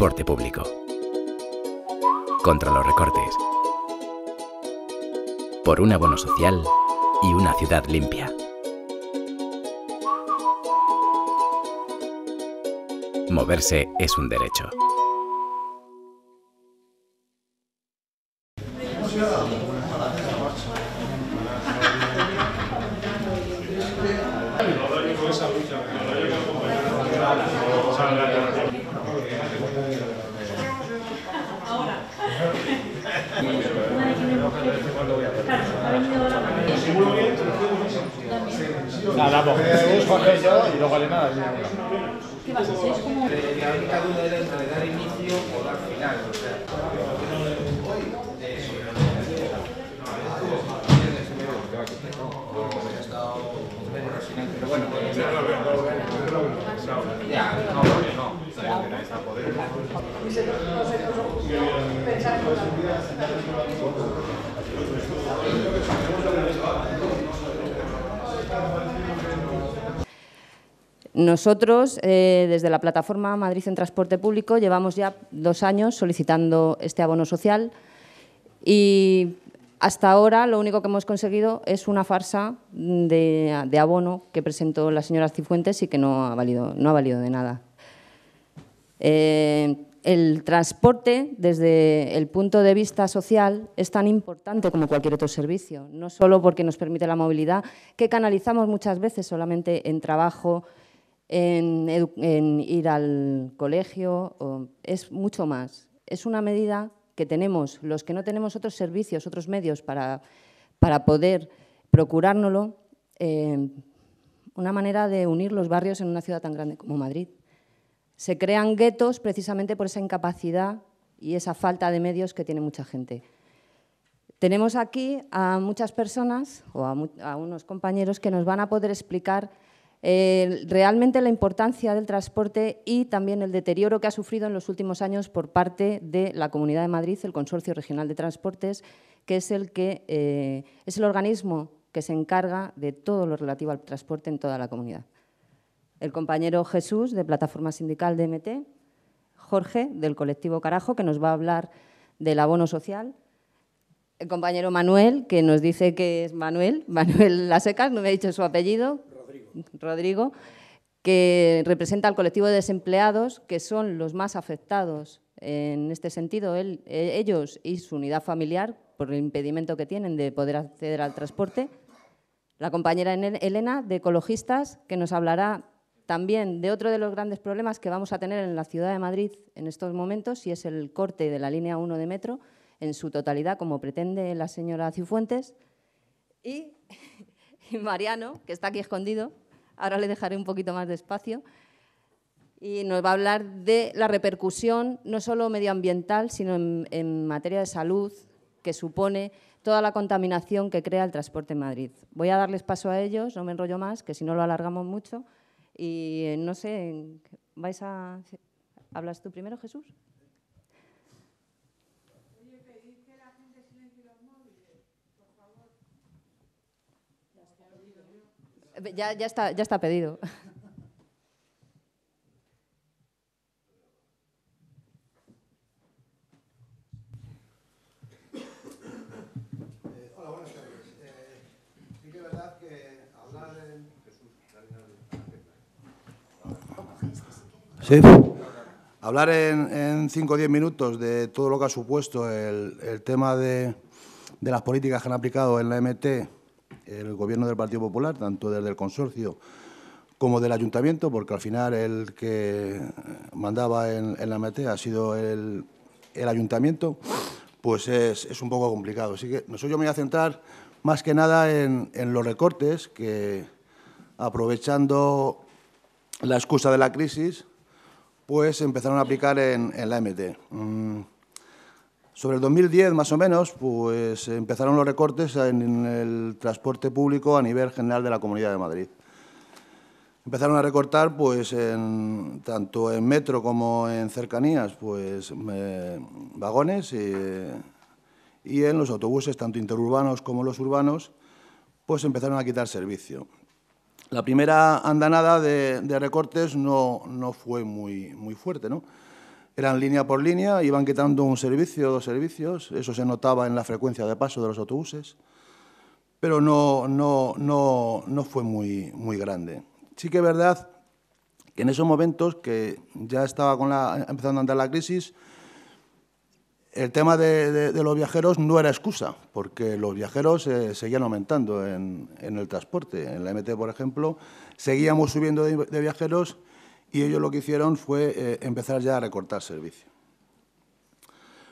transporte público. Contra los recortes. Por un abono social y una ciudad limpia. Moverse es un derecho. Nosotros, eh, desde la plataforma Madrid en Transporte Público, llevamos ya dos años solicitando este abono social y hasta ahora lo único que hemos conseguido es una farsa de, abono que presentó la señora Cifuentes y que no ha valido, no ha valido de nada. Eh, el transporte, desde el punto de vista social, es tan importante como cualquier otro servicio, no solo porque nos permite la movilidad, que canalizamos muchas veces solamente en trabajo, en, ir al colegio, es mucho más. Es una medida que tenemos los que no tenemos otros servicios, otros medios para, poder procurárnoslo, em, una manera de unir los barrios en una ciudad tan grande como Madrid. Se crean guetos precisamente por esa incapacidad y esa falta de medios que tiene mucha gente. Tenemos aquí a muchas personas o a, a unos compañeros que nos van a poder explicar realmente la importancia del transporte y también el deterioro que ha sufrido en los últimos años por parte de la Comunidad de Madrid, el Consorcio Regional de Transportes, que es el, que, eh, es el organismo que se encarga de todo lo relativo al transporte en toda la comunidad. El compañero Jesús, de Plataforma Sindical de MT, Jorge, del colectivo Carajo, que nos va a hablar del abono social, el compañero Manuel, que nos dice que es Manuel, Manuel Lasecas, no me ha dicho su apellido, Rodrigo, que representa al colectivo de desempleados, que son los más afectados en este sentido, eh, ellos y su unidad familiar, por el impedimento que tienen de poder acceder al transporte. La compañera Elena, de Ecologistas, que nos hablará también de otro de los grandes problemas que vamos a tener en la ciudad de Madrid en estos momentos, y es el corte de la línea 1 de metro en su totalidad, como pretende la señora Cifuentes. Y Mariano, que está aquí escondido. Ahora le dejaré un poquito más de espacio. Y nos va a hablar de la repercusión, no solo medioambiental, sino en, en materia de salud, que supone toda la contaminación que crea el transporte en Madrid. Voy a darles paso a ellos, no me enrollo más, que si no lo alargamos mucho. Y eh, no sé, ¿vais a. ¿Hablas tú primero, Jesús? Ya, ya, está, ya está pedido. Sí. Hablar en, en 5 o 10 minutos de todo lo que ha supuesto el, tema de, de las políticas que han aplicado en la MT el gobierno del Partido Popular, tanto desde el consorcio como del ayuntamiento, porque al final el que mandaba en, la MT ha sido el, ayuntamiento, pues es, un poco complicado. Así que nosotros yo me voy a centrar más que nada en, los recortes, que aprovechando la excusa de la crisis, pues empezaron a aplicar en, la MT. Mm. Sobre el 2010, más o menos, pues empezaron los recortes en el transporte público a nivel general de la Comunidad de Madrid. Empezaron a recortar, pues, tanto en metro como en cercanías, pues, eh, vagones eh, y, en los autobuses, tanto interurbanos como los urbanos, pues empezaron a quitar servicio. La primera andanada de, recortes no, fue muy, muy fuerte, ¿no? eran línea por línea, iban quitando un servicio, dos servicios, eso se notaba en la frecuencia de paso de los autobuses, pero no, no, fue muy, muy grande. Sí que es verdad que en esos momentos que ya estaba con la, empezando a andar la crisis, el tema de, los viajeros no era excusa, porque los viajeros eh, seguían aumentando en, el transporte. En la MT, por ejemplo, seguíamos subiendo de viajeros y ellos lo que hicieron fue eh, empezar ya a recortar servicio.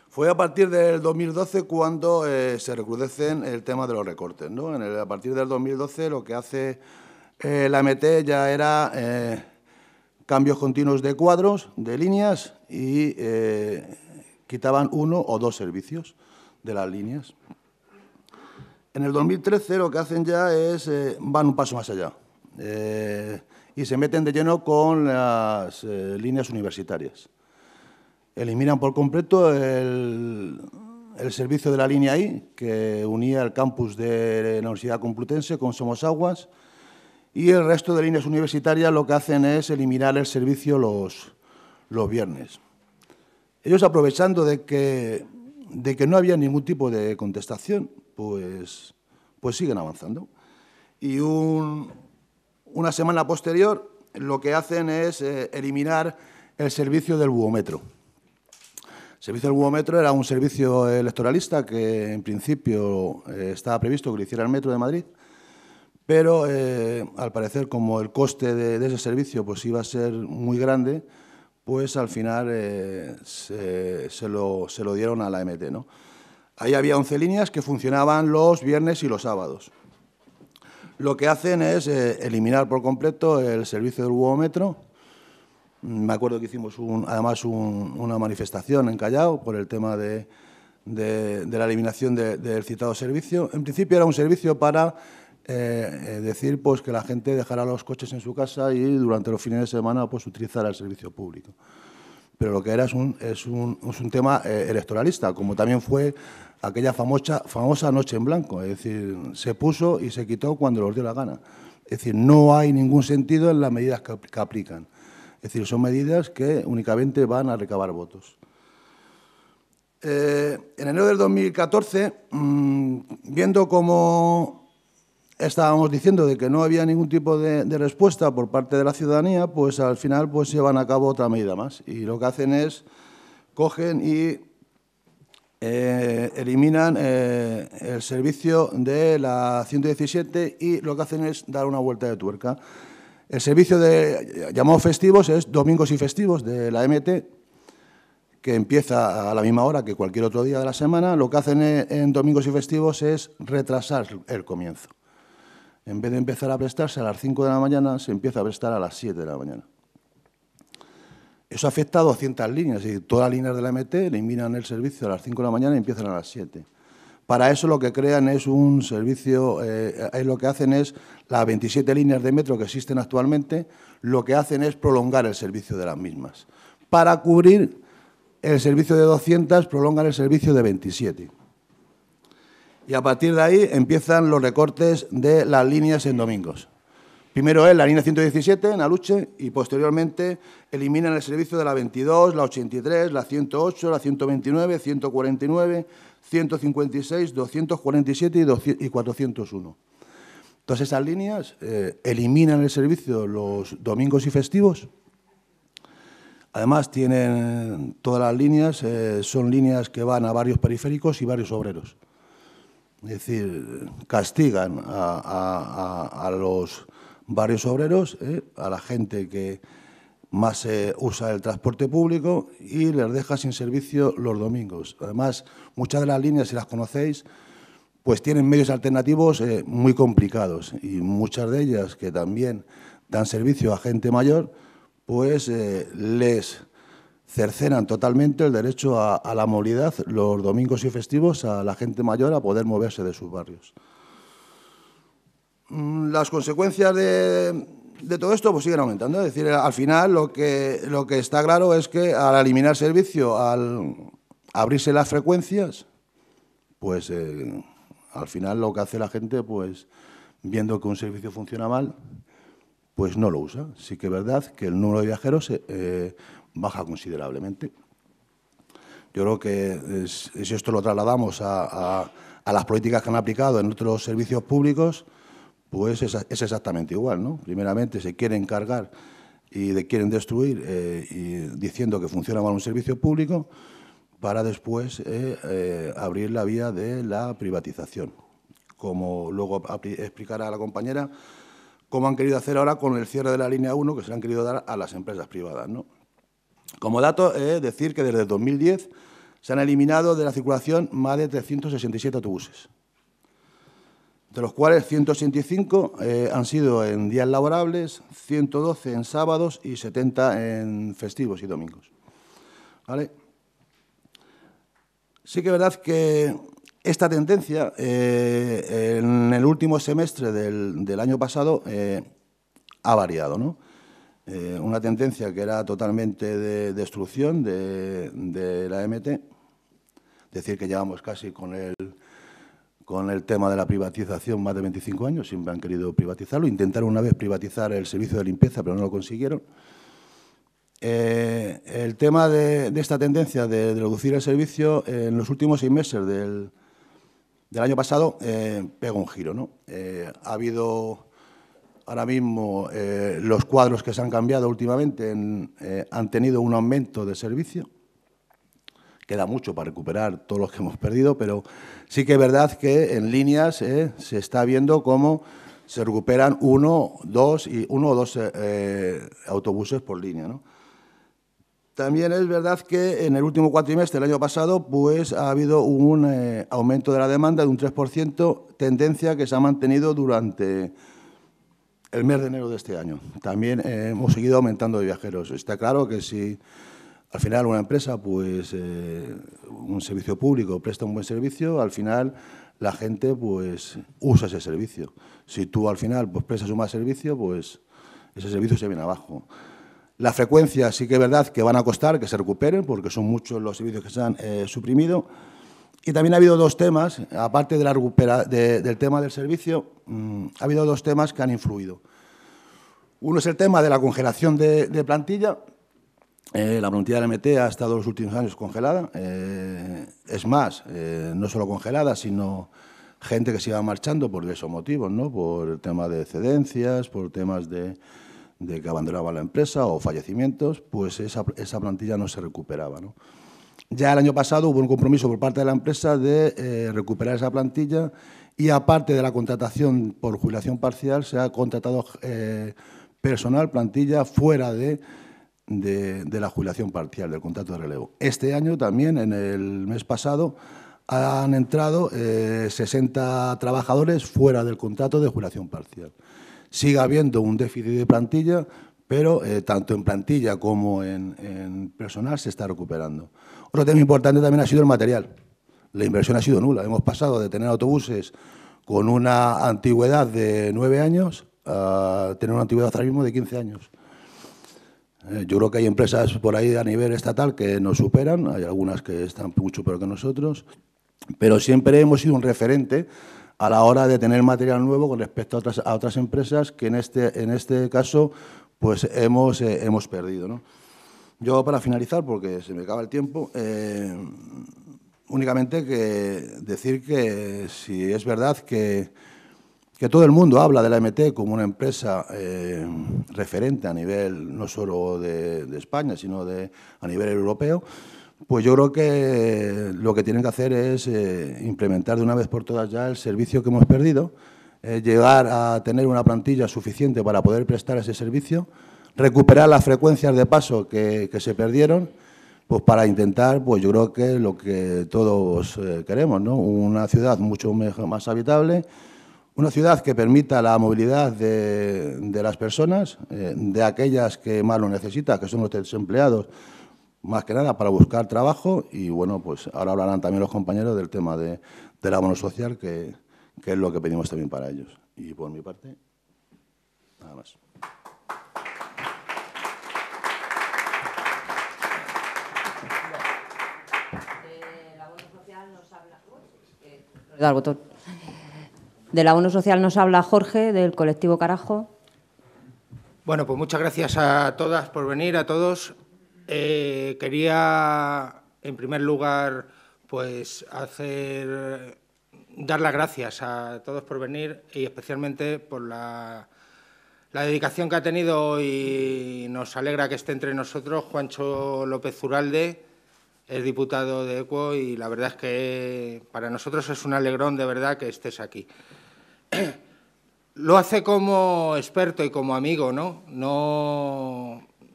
Fue a partir del 2012 cuando eh, se recrudece el tema de los recortes. a partir del 2012 lo que hace eh, la MT ya era cambios continuos de cuadros, de líneas y quitaban uno o dos servicios de las líneas. En el 2013 lo que hacen ya es, van un paso más allá y se meten de lleno con las eh, líneas universitarias. Eliminan por completo el, servicio de la línea I, que unía el campus de la Universidad Complutense con Somosaguas, y el resto de líneas universitarias lo que hacen es eliminar el servicio los, los viernes. Ellos aprovechando de que, de que no había ningún tipo de contestación, pues, pues siguen avanzando. Y un, una semana posterior lo que hacen es eh, eliminar el servicio del buómetro. El servicio del buómetro era un servicio electoralista que en principio eh, estaba previsto que lo hiciera el Metro de Madrid, pero eh, al parecer como el coste de, ese servicio pues iba a ser muy grande, pues al final se, lo, dieron a la MT. Ahí había 11 líneas que funcionaban los viernes y los sábados lo que hacen es eh, eliminar por completo el servicio del metro. Mm, me acuerdo que hicimos un, además una manifestación en Callao por el tema de, la eliminación del citado servicio. En principio era un servicio para eh, eh, decir pues, que la gente dejara los coches en su casa y durante los fines de semana pues, utilizara el servicio público. Pero lo que era es un, tema electoralista, como también fue aquella famosa, famosa noche en blanco. Es decir, se puso y se quitó cuando los dio la gana. Es decir, no hay ningún sentido en las medidas que, aplican. Es decir, son medidas que únicamente van a recabar votos. Eh, en enero del 2014, mm, viendo cómo estábamos diciendo de que no había ningún tipo de, respuesta por parte de la ciudadanía, pues al final pues llevan a cabo otra medida más. Y lo que hacen es, cogen y eh, eliminan eh, el servicio de la 117 y lo que hacen es dar una vuelta de tuerca. El servicio de llamado festivos es domingos y festivos de la MT, que empieza a la misma hora que cualquier otro día de la semana. Lo que hacen eh, en domingos y festivos es retrasar el comienzo. En vez de empezar a prestarse a las 5 de la mañana, se empieza a prestar a las 7 de la mañana. Eso afecta a 200 líneas, y todas las líneas de la MT eliminan el servicio a las 5 de la mañana y empiezan a las 7. Para eso lo que crean es un servicio, eh, lo que hacen es las 27 líneas de metro que existen actualmente, lo que hacen es prolongar el servicio de las mismas. Para cubrir el servicio de 200, prolongan el servicio de 27. Y a partir de ahí empiezan los recortes de las líneas en domingos. Primero es la línea 117 en Aluche y posteriormente eliminan el servicio de la 22, la 83, la 108, la 129, 149, 156, 247 y 401. Todas esas líneas eh, eliminan el servicio los domingos y festivos. Además, tienen todas las líneas, eh, son líneas que van a varios periféricos y varios obreros. Es decir, castigan a los varios obreros ¿eh? a la gente que más eh, usa el transporte público y les deja sin servicio los domingos. Además, muchas de las líneas, si las conocéis, pues tienen medios alternativos eh, muy complicados y muchas de ellas que también dan servicio a gente mayor, pues les cercenan totalmente el derecho a la movilidad los domingos y festivos a la gente mayor a poder moverse de sus barrios. Mm, las consecuencias de, todo esto pues siguen aumentando. Es decir, eh, al final lo que, lo que está claro es que al eliminar servicio, al abrirse las frecuencias, pues eh, al final lo que hace la gente, pues viendo que un servicio funciona mal, pues no lo usa. Sí que es verdad que el número de viajeros eh, baja considerablemente. Yo creo que si esto lo trasladamos a las políticas que han aplicado en otros servicios públicos, pues es, exactamente igual, ¿no? Primeramente se quieren cargar y de, quieren destruir eh, diciendo que funciona mal un servicio público para después eh, eh, abrir la vía de la privatización. Como luego explicará la compañera, como han querido hacer ahora con el cierre de la línea 1 que se le han querido dar a las empresas privadas. ¿no? Como dato, es decir que desde 2010 se han eliminado de la circulación más de 367 autobuses de los cuales 185 eh, han sido en días laborables, 112 en sábados y 70 en festivos y domingos. ¿Vale? Sí que es verdad que esta tendencia eh, en el último semestre del, año pasado eh, ha variado. ¿no? una tendencia que era totalmente de destrucción de, de la MT, decir que llevamos casi con el con el tema de la privatización más de 25 años, siempre han querido privatizarlo. Intentaron una vez privatizar el servicio de limpieza, pero no lo consiguieron. Eh, el tema de, esta tendencia de, reducir el servicio en los últimos seis meses del, año pasado eh, pegó un giro. ¿no? Eh, ha habido ahora mismo los cuadros que se han cambiado últimamente han tenido un aumento de servicio Queda mucho para recuperar todos los que hemos perdido, pero sí que es verdad que en líneas eh, se está viendo cómo se recuperan uno, dos y uno o dos eh, eh, autobuses por línea. También es verdad que en el último cuatrimestre del año pasado pues, ha habido un aumento de la demanda de un 3%, tendencia que se ha mantenido durante el mes de enero de este año. También hemos seguido aumentando de viajeros. Está claro que sí… Al final, una empresa, pues eh, un servicio público presta un buen servicio, al final la gente pues usa ese servicio. Si tú al final pues, prestas un mal servicio, pues ese servicio se viene abajo. La frecuencia sí que es verdad que van a costar que se recuperen, porque son muchos los servicios que se han eh, suprimido. Y también ha habido dos temas, aparte del tema del servicio, mm, ha habido dos temas que han influido. Uno es el tema de la congelación de plantilla, eh, la plantilla de la MT ha estado los últimos años congelada. Eh, es más, eh, no solo congelada, sino gente que se iba marchando por esos motivos, ¿no? por tema de excedencias, por temas de, que abandonaba la empresa o fallecimientos, pues esa, plantilla no se recuperaba. Ya el año pasado hubo un compromiso por parte de la empresa de recuperar esa plantilla y aparte de la contratación por jubilación parcial, se ha contratado personal, plantilla, fuera de de, la jubilación parcial, del contrato de relevo. Este año también, en el mes pasado, han entrado 60 eh, trabajadores fuera del contrato de jubilación parcial. Sigue habiendo un déficit de plantilla, pero eh, tanto en plantilla como en, personal se está recuperando. Otro tema importante también ha sido el material. La inversión ha sido nula. Hemos pasado de tener autobuses con una antigüedad de nueve años a tener una antigüedad ahora mismo de 15 años. Eh, yo creo que hay empresas por ahí a nivel estatal que nos superan, hay algunas que están mucho peor que nosotros, pero siempre hemos sido un referente a la hora de tener material nuevo con respecto a otras, a otras empresas que en este, en este caso pues hemos, eh, hemos perdido. ¿no? Yo para finalizar, porque se me acaba el tiempo, eh, únicamente que decir que si es verdad que que todo el mundo habla de la MT como una empresa eh, referente a nivel no solo de, España, sino a nivel europeo, pues yo creo que lo que tienen que hacer es eh, implementar de una vez por todas ya el servicio que hemos perdido, llegar a tener una plantilla suficiente para poder prestar ese servicio, recuperar las frecuencias de paso que, se perdieron, pues para intentar, pues yo creo que lo que todos eh, queremos, Una ciudad mucho más habitable, una ciudad que permita la movilidad de, las personas, eh, de aquellas que más lo necesitan, que son los desempleados, más que nada para buscar trabajo. Y bueno, pues ahora hablarán también los compañeros del tema de, la abono social, que, es lo que pedimos también para ellos. Y por mi parte, nada más. De la ONU Social nos habla Jorge, del colectivo Carajo. Bueno, pues muchas gracias a todas por venir, a todos. Eh, quería, en primer lugar, pues hacer dar las gracias a todos por venir y especialmente por la, dedicación que ha tenido y nos alegra que esté entre nosotros Juancho López Zuralde, es diputado de ECUO y la verdad es que para nosotros es un alegrón de verdad que estés aquí. lo hace como experto y como amigo, ¿no?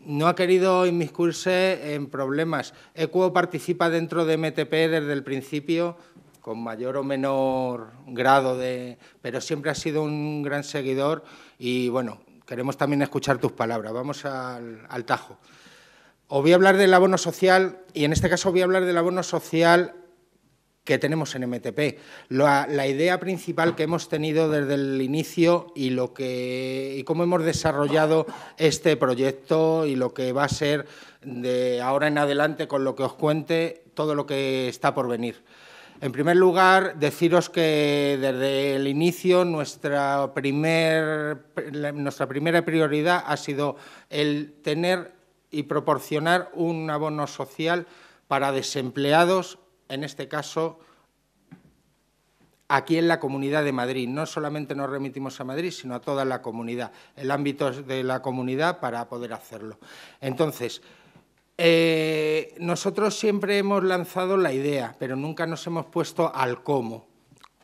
No, ha querido inmiscuirse en problemas. ECUO participa dentro de MTP desde el principio con mayor o menor grado de... pero siempre ha sido un gran seguidor y, bueno, queremos también escuchar tus palabras. Vamos al, al tajo. Os voy a hablar del abono social y en este caso voy a hablar del abono social que tenemos en MTP. La, idea principal que hemos tenido desde el inicio y, lo que, cómo hemos desarrollado este proyecto y lo que va a ser de ahora en adelante con lo que os cuente todo lo que está por venir. En primer lugar, deciros que desde el inicio nuestra, primer, nuestra primera prioridad ha sido el tener y proporcionar un abono social para desempleados en este caso, aquí en la Comunidad de Madrid. No solamente nos remitimos a Madrid, sino a toda la comunidad, el ámbito de la comunidad para poder hacerlo. Entonces, eh, nosotros siempre hemos lanzado la idea, pero nunca nos hemos puesto al cómo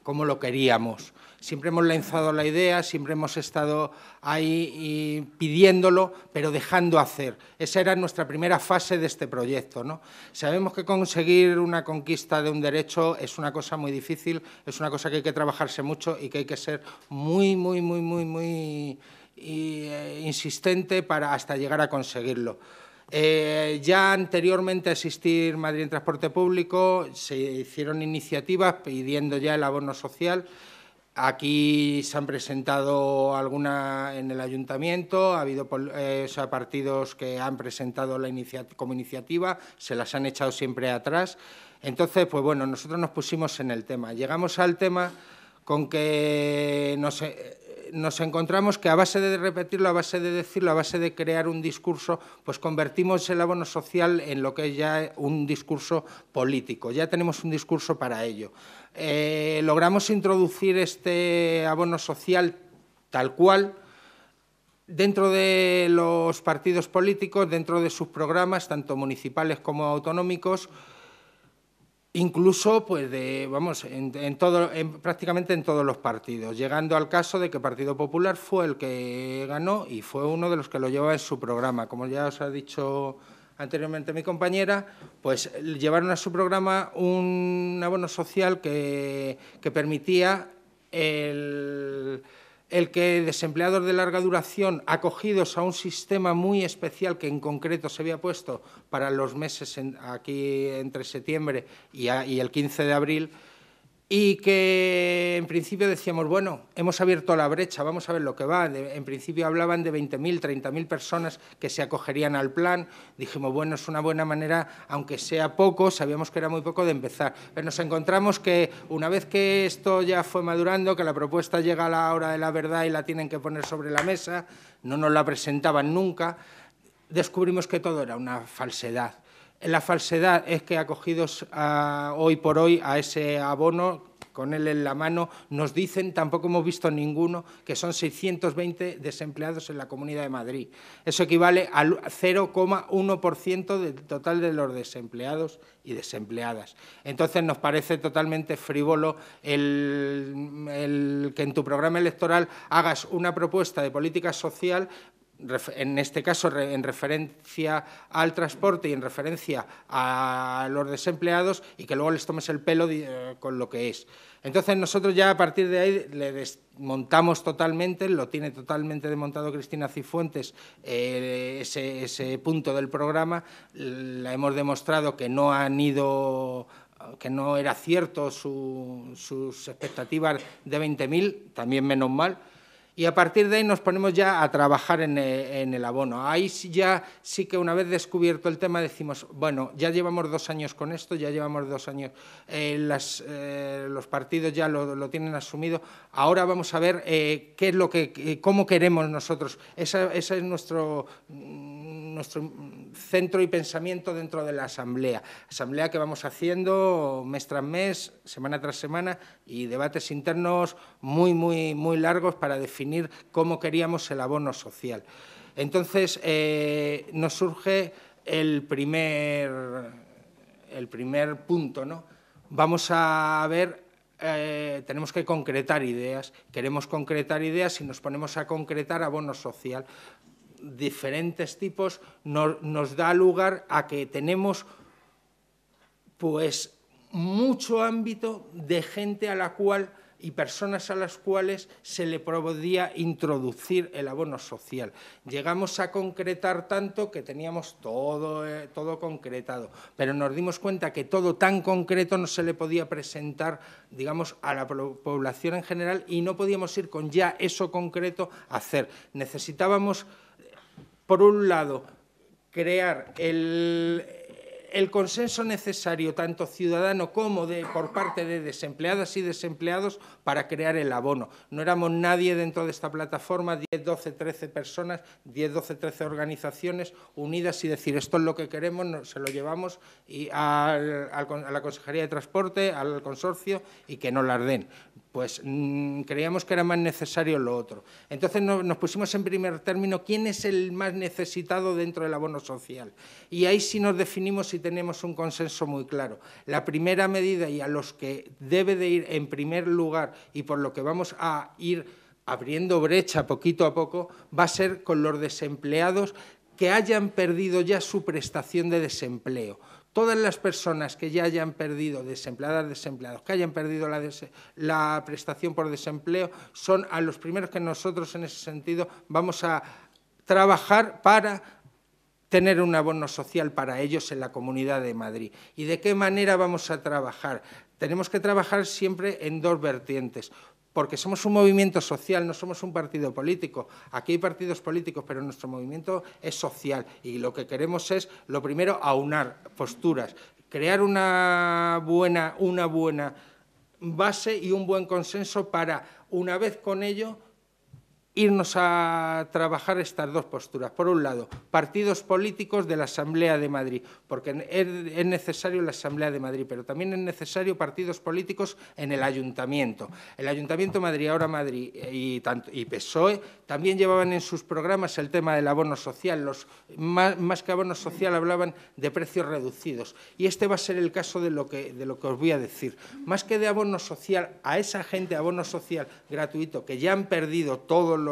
como lo queríamos. Siempre hemos lanzado la idea, siempre hemos estado ahí pidiéndolo, pero dejando hacer. Esa era nuestra primera fase de este proyecto. ¿no? Sabemos que conseguir una conquista de un derecho es una cosa muy difícil, es una cosa que hay que trabajarse mucho y que hay que ser muy, muy, muy, muy, muy eh, insistente para hasta llegar a conseguirlo eh, ya anteriormente a existir Madrid en transporte público se hicieron iniciativas pidiendo ya el abono social. Aquí se han presentado alguna en el ayuntamiento, ha habido eh, partidos que han presentado como iniciativa, se las han echado siempre atrás. Entonces, pues bueno, nosotros nos pusimos en el tema. Llegamos al tema con que no sé, nos encontramos que a base de repetirlo, a base de decirlo, a base de crear un discurso, pues convertimos el abono social en lo que es ya un discurso político. Ya tenemos un discurso para ello. Eh, logramos introducir este abono social tal cual dentro de los partidos políticos, dentro de sus programas, tanto municipales como autonómicos, incluso pues de, vamos, en, en, prácticamente en todos los partidos, llegando al caso de que Partido Popular fue el que ganó y fue uno de los que lo llevaba en su programa. Como ya os ha dicho anteriormente mi compañera, pues llevaron a su programa un abono social que permitía el el que desempleados de larga duración acogidos a un sistema muy especial que en concreto se había puesto para los meses aquí entre septiembre y, y el 15 de abril, y que en principio decíamos, bueno, hemos abierto la brecha, vamos a ver lo que va. en principio hablaban de 20.000, 30.000 personas que se acogerían al plan. Dijimos, bueno, es una buena manera, aunque sea poco, sabíamos que era muy poco de empezar. Pero nos encontramos que una vez que esto ya fue madurando, que la propuesta llega a la hora de la verdad y la tienen que poner sobre la mesa, no nos la presentaban nunca, descubrimos que todo era una falsedad la falsedad es que acogidos hoy por hoy a ese abono, con él en la mano, nos dicen, tampoco hemos visto ninguno, que son 620 desempleados en la Comunidad de Madrid. Eso equivale al 0,1% del total de los desempleados y desempleadas. Entonces nos parece totalmente frívolo que en tu programa electoral hagas una propuesta de política social en este caso en referencia al transporte y en referencia a los desempleados y que luego les tomes el pelo eh, con lo que es. Entonces nosotros ya a partir de ahí le desmontamos totalmente, lo tiene totalmente desmontado Cristina Cifuentes eh, ese, ese punto del programa, la hemos demostrado que no han ido que no era cierto sus expectativas de 20.000, también menos mal, y a partir de ahí nos ponemos ya a trabajar en, eh, el abono. Ahí ya sí que una vez descubierto el tema decimos, bueno, ya llevamos dos años con esto, ya llevamos dos años, eh, eh, los partidos ya lo, tienen asumido, ahora vamos a ver qué es lo que, cómo queremos nosotros. Ese esa es nuestro, mm, nuestro centro y pensamiento dentro de la asamblea. Asamblea que vamos haciendo mes tras mes, semana tras semana y debates internos muy, muy, muy largos para definir cómo queríamos el abono social. Entonces eh, nos surge el primer, el primer punto, ¿no? Vamos a ver eh, tenemos que concretar ideas. Queremos concretar ideas y nos ponemos a concretar abono social diferentes tipos no, nos da lugar a que tenemos pues mucho ámbito de gente a la cual y personas a las cuales se le podía introducir el abono social. Llegamos a concretar tanto que teníamos todo, eh, todo concretado, pero nos dimos cuenta que todo tan concreto no se le podía presentar, digamos, a la población en general y no podíamos ir con ya eso concreto a hacer. Necesitábamos por un lado, crear el, consenso necesario, tanto ciudadano como de, por parte de desempleadas y desempleados, para crear el abono. No éramos nadie dentro de esta plataforma, 10, 12, 13 personas, 10, 12, 13 organizaciones unidas y decir esto es lo que queremos, se lo llevamos a la Consejería de Transporte, al consorcio y que no las den. Pues mm, creíamos que era más necesario lo otro. Entonces nos pusimos en primer término quién es el más necesitado dentro del abono social. Y ahí sí nos definimos y tenemos un consenso muy claro. La primera medida y a los que debe de ir en primer lugar y por lo que vamos a ir abriendo brecha poquito a poco va a ser con los desempleados que hayan perdido ya su prestación de desempleo. Todas las personas que ya hayan perdido, desempleadas, desempleados, que hayan perdido la, la prestación por desempleo, son a los primeros que nosotros en ese sentido vamos a trabajar para tener un abono social para ellos en la Comunidad de Madrid. ¿Y de qué manera vamos a trabajar? tenemos que trabajar siempre en dos vertientes porque somos un movimiento social, no somos un partido político. Aquí hay partidos políticos, pero nuestro movimiento es social y lo que queremos es, lo primero, aunar posturas, crear una buena, una buena base y un buen consenso para, una vez con ello, irnos a trabajar estas dos posturas. Por un lado, partidos políticos de la Asamblea de Madrid, porque es necesario la Asamblea de Madrid, pero también es necesario partidos políticos en el Ayuntamiento. El Ayuntamiento de Madrid, ahora Madrid y, PSOE, también llevaban en sus programas el tema del abono social. Los, más, que abono social hablaban de precios reducidos. Y este va a ser el caso de lo, que, de lo que os voy a decir. Más que de abono social, a esa gente, abono social gratuito, que ya han perdido todos los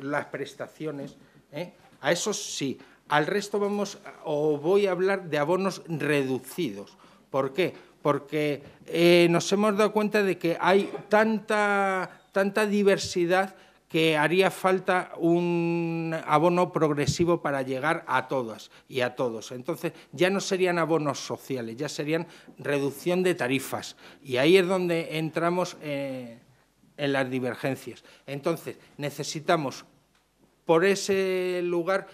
las prestaciones. ¿eh? A eso sí. Al resto vamos, o voy a hablar de abonos reducidos. ¿Por qué? Porque eh, nos hemos dado cuenta de que hay tanta, tanta diversidad que haría falta un abono progresivo para llegar a todas y a todos. Entonces, ya no serían abonos sociales, ya serían reducción de tarifas. Y ahí es donde entramos eh, en las divergencias. Entonces, necesitamos por ese lugar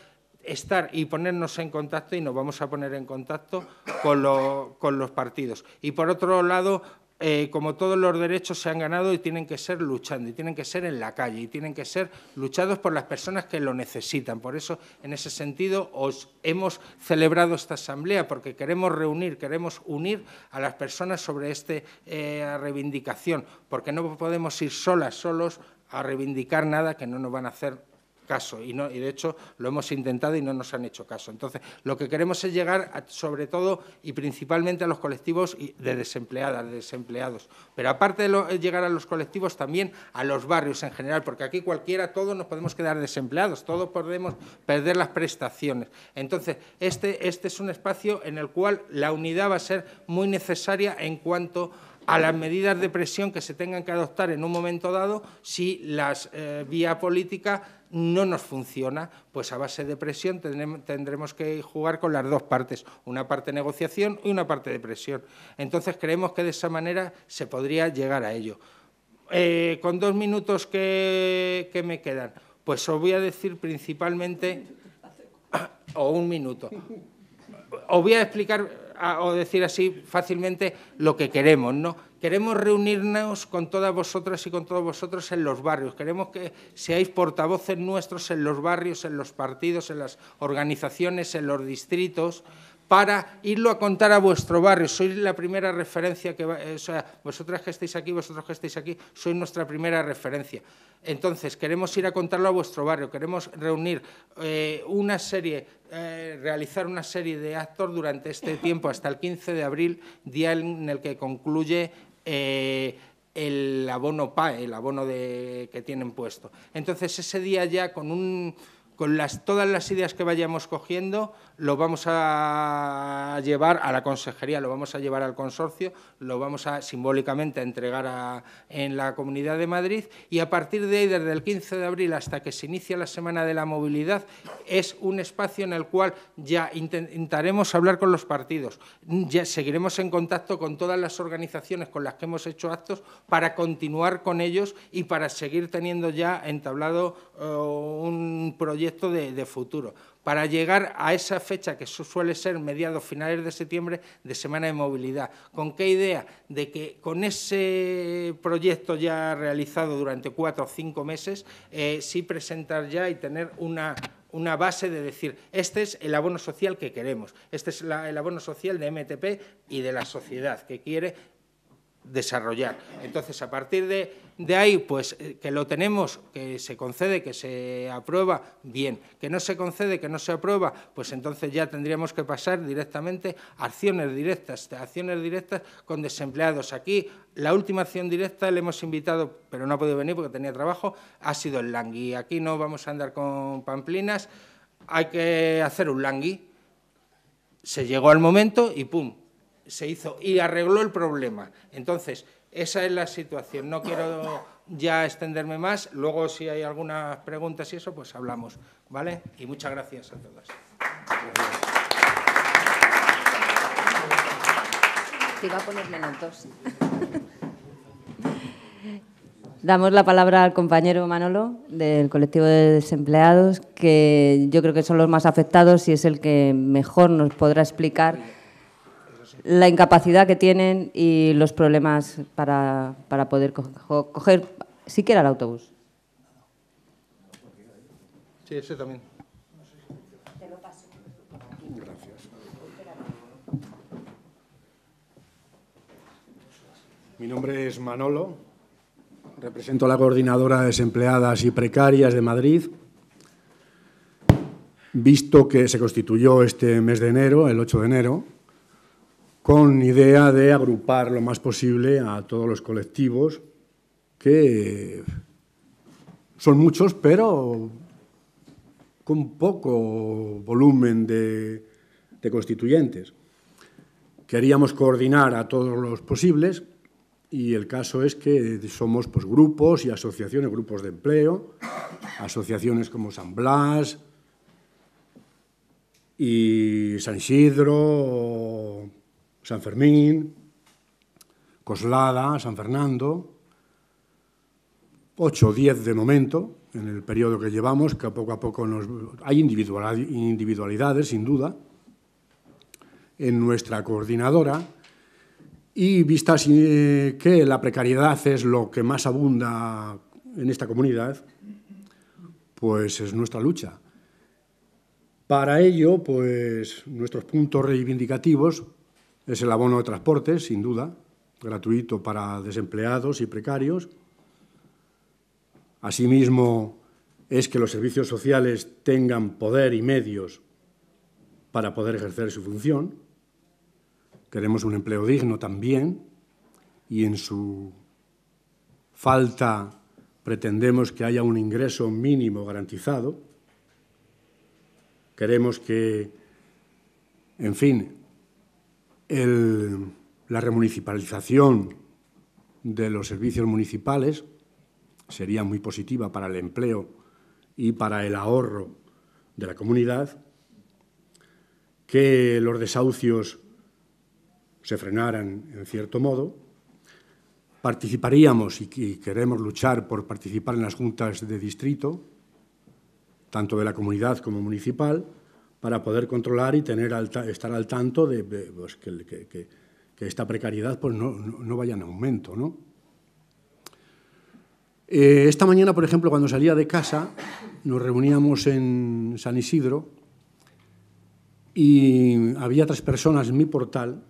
estar y ponernos en contacto y nos vamos a poner en contacto con, con los partidos. Y por otro lado, eh, como todos los derechos, se han ganado y tienen que ser luchando, y tienen que ser en la calle, y tienen que ser luchados por las personas que lo necesitan. Por eso, en ese sentido, os hemos celebrado esta asamblea, porque queremos reunir, queremos unir a las personas sobre esta eh, reivindicación, porque no podemos ir solas, solos, a reivindicar nada que no nos van a hacer caso y, no, y de hecho lo hemos intentado y no nos han hecho caso. Entonces, lo que queremos es llegar sobre todo y principalmente a los colectivos de desempleadas, de desempleados, pero aparte de eh, llegar a los colectivos también a los barrios en general, porque aquí cualquiera, todos nos podemos quedar desempleados, todos podemos perder las prestaciones. Entonces, este, este es un espacio en el cual la unidad va a ser muy necesaria en cuanto a las medidas de presión que se tengan que adoptar en un momento dado si las eh, vía política no nos funciona, pues a base de presión tendremos que jugar con las dos partes, una parte negociación y una parte de presión. Entonces creemos que de esa manera se podría llegar a ello. Eh, con dos minutos que, que me quedan, pues os voy a decir principalmente, o un minuto, os voy a explicar o decir así fácilmente lo que queremos, ¿no? Queremos reunirnos con todas vosotras y con todos vosotros en los barrios. Queremos que seáis portavoces nuestros en los barrios, en los partidos, en las organizaciones, en los distritos, para irlo a contar a vuestro barrio. Sois la primera referencia que eh, o sea, vosotras que estáis aquí, vosotros que estáis aquí, sois nuestra primera referencia. Entonces, queremos ir a contarlo a vuestro barrio, queremos reunir eh, una serie, eh, realizar una serie de actos durante este tiempo, hasta el 15 de abril, día en el que concluye eh, el abono PAE, el abono de, que tienen puesto. Entonces ese día ya con un con las, todas las ideas que vayamos cogiendo, lo vamos a llevar a la consejería, lo vamos a llevar al consorcio, lo vamos a simbólicamente entregar en la Comunidad de Madrid y a partir de ahí, desde el 15 de abril hasta que se inicia la Semana de la Movilidad, es un espacio en el cual ya intentaremos hablar con los partidos, ya seguiremos en contacto con todas las organizaciones con las que hemos hecho actos para continuar con ellos y para seguir teniendo ya entablado eh, un proyecto proyecto de, futuro, para llegar a esa fecha que suele ser mediados, finales de septiembre, de Semana de Movilidad. ¿Con qué idea? De que con ese proyecto ya realizado durante cuatro o cinco meses, eh, sí presentar ya y tener una, una base de decir, este es el abono social que queremos, este es el abono social de MTP y de la sociedad que quiere desarrollar. Entonces, a partir de, ahí, pues eh, que lo tenemos, que se concede, que se aprueba, bien. Que no se concede, que no se aprueba, pues entonces ya tendríamos que pasar directamente a acciones directas, acciones directas con desempleados. Aquí la última acción directa le hemos invitado, pero no ha podido venir porque tenía trabajo, ha sido el langui. Aquí no vamos a andar con pamplinas, hay que hacer un langui. Se llegó al momento y ¡pum! se hizo y arregló el problema. Entonces, esa es la situación. No quiero ya extenderme más. Luego, si hay algunas preguntas y eso, pues hablamos. ¿Vale? Y muchas gracias a todas. Te a ponerle Damos la palabra al compañero Manolo del colectivo de desempleados, que yo creo que son los más afectados y es el que mejor nos podrá explicar la incapacidad que tienen y los problemas para, para poder coger siquiera el autobús. Sí, ese también. Mi nombre es Manolo, represento a la Coordinadora de Desempleadas y Precarias de Madrid. Visto que se constituyó este mes de enero, el 8 de enero, con idea de agrupar lo más posible a todos los colectivos, que son muchos, pero con poco volumen de, constituyentes. Queríamos coordinar a todos los posibles y el caso es que somos pues, grupos y asociaciones, grupos de empleo, asociaciones como San Blas y San Isidro, San Fermín, Coslada, San Fernando, 8 o 10 de momento, en el periodo que llevamos, que poco a poco nos... Hay individualidades, sin duda, en nuestra coordinadora, y vista eh, que la precariedad es lo que más abunda en esta comunidad, pues es nuestra lucha. Para ello, pues nuestros puntos reivindicativos es el abono de transportes, sin duda, gratuito para desempleados y precarios. Asimismo, es que los servicios sociales tengan poder y medios para poder ejercer su función. Queremos un empleo digno también y en su falta pretendemos que haya un ingreso mínimo garantizado. Queremos que, en fin, la remunicipalización de los servicios municipales sería muy positiva para el empleo y para el ahorro de la comunidad, que los desahucios se frenaran en cierto modo, participaríamos y queremos luchar por participar en las juntas de distrito, tanto de la comunidad como municipal, para poder controlar y tener estar al tanto de, pues, que, esta precariedad pues, no, vaya en aumento. ¿no? Eh, esta mañana, por ejemplo, cuando salía de casa, nos reuníamos en San Isidro y había tres personas en mi portal.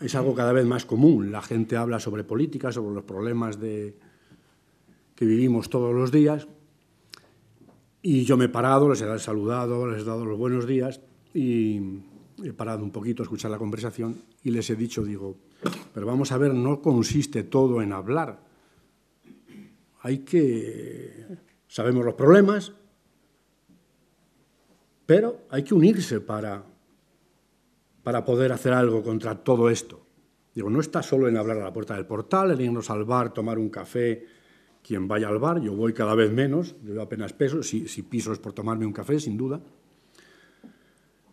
Es algo cada vez más común. La gente habla sobre política, sobre los problemas de, que vivimos todos los días, y yo me he parado, les he saludado, les he dado los buenos días y he parado un poquito a escuchar la conversación y les he dicho, digo, pero vamos a ver, no consiste todo en hablar. Hay que... Sabemos los problemas, pero hay que unirse para, para poder hacer algo contra todo esto. Digo, no está solo en hablar a la puerta del portal, en irnos al bar, tomar un café, quien vaya al bar, yo voy cada vez menos, yo apenas peso, si, piso es por tomarme un café, sin duda.